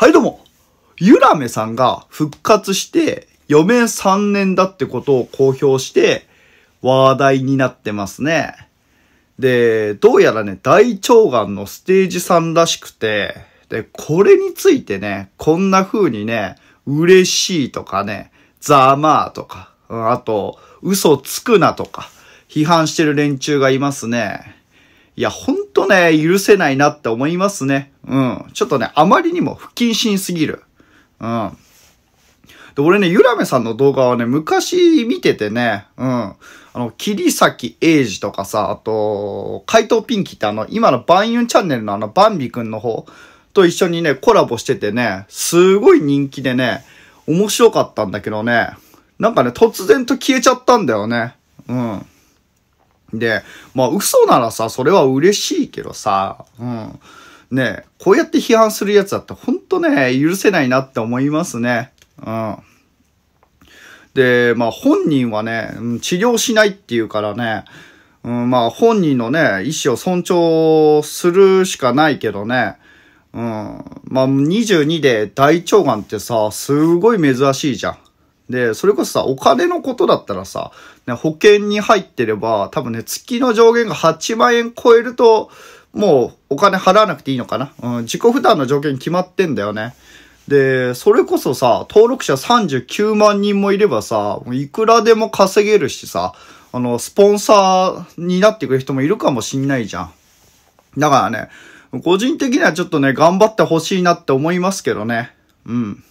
はいどうも。ゆらめさんが復活して、余命3年だってことを公表して、話題になってますね。で、どうやらね、大腸がんのステージ3らしくて、で、これについてね、こんな風にね、嬉しいとかね、ざまあとか、あと、嘘つくなとか、批判してる連中がいますね。いや、ほんとね、許せないなって思いますね。うん。ちょっとね、あまりにも不謹慎すぎる。うん。で、俺ね、ゆらめさんの動画はね、昔見ててね、うん。あの、桐崎英二とかさ、あと、怪盗ピンキーってあの、今のバンユンチャンネルのあの、バンビ君の方と一緒にね、コラボしててね、すごい人気でね、面白かったんだけどね、なんかね、突然と消えちゃったんだよね。うん。で、まあ嘘ならさ、それは嬉しいけどさ、うん。ねこうやって批判するやつだってほんとね、許せないなって思いますね。うん。で、まあ本人はね、治療しないっていうからね、うん、まあ本人のね、意思を尊重するしかないけどね、うん、まあ22で大腸がんってさ、すごい珍しいじゃん。で、それこそさ、お金のことだったらさ、ね、保険に入ってれば、多分ね、月の上限が8万円超えると、もうお金払わなくていいのかな。うん、自己負担の条件決まってんだよね。で、それこそさ、登録者39万人もいればさ、いくらでも稼げるしさ、あの、スポンサーになってくる人もいるかもしんないじゃん。だからね、個人的にはちょっとね、頑張ってほしいなって思いますけどね。うん。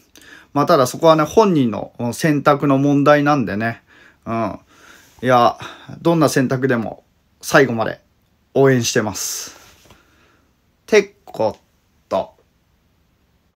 まあ、ただそこはね、本人の選択の問題なんでね、うん。いや、どんな選択でも最後まで応援してます。てっこ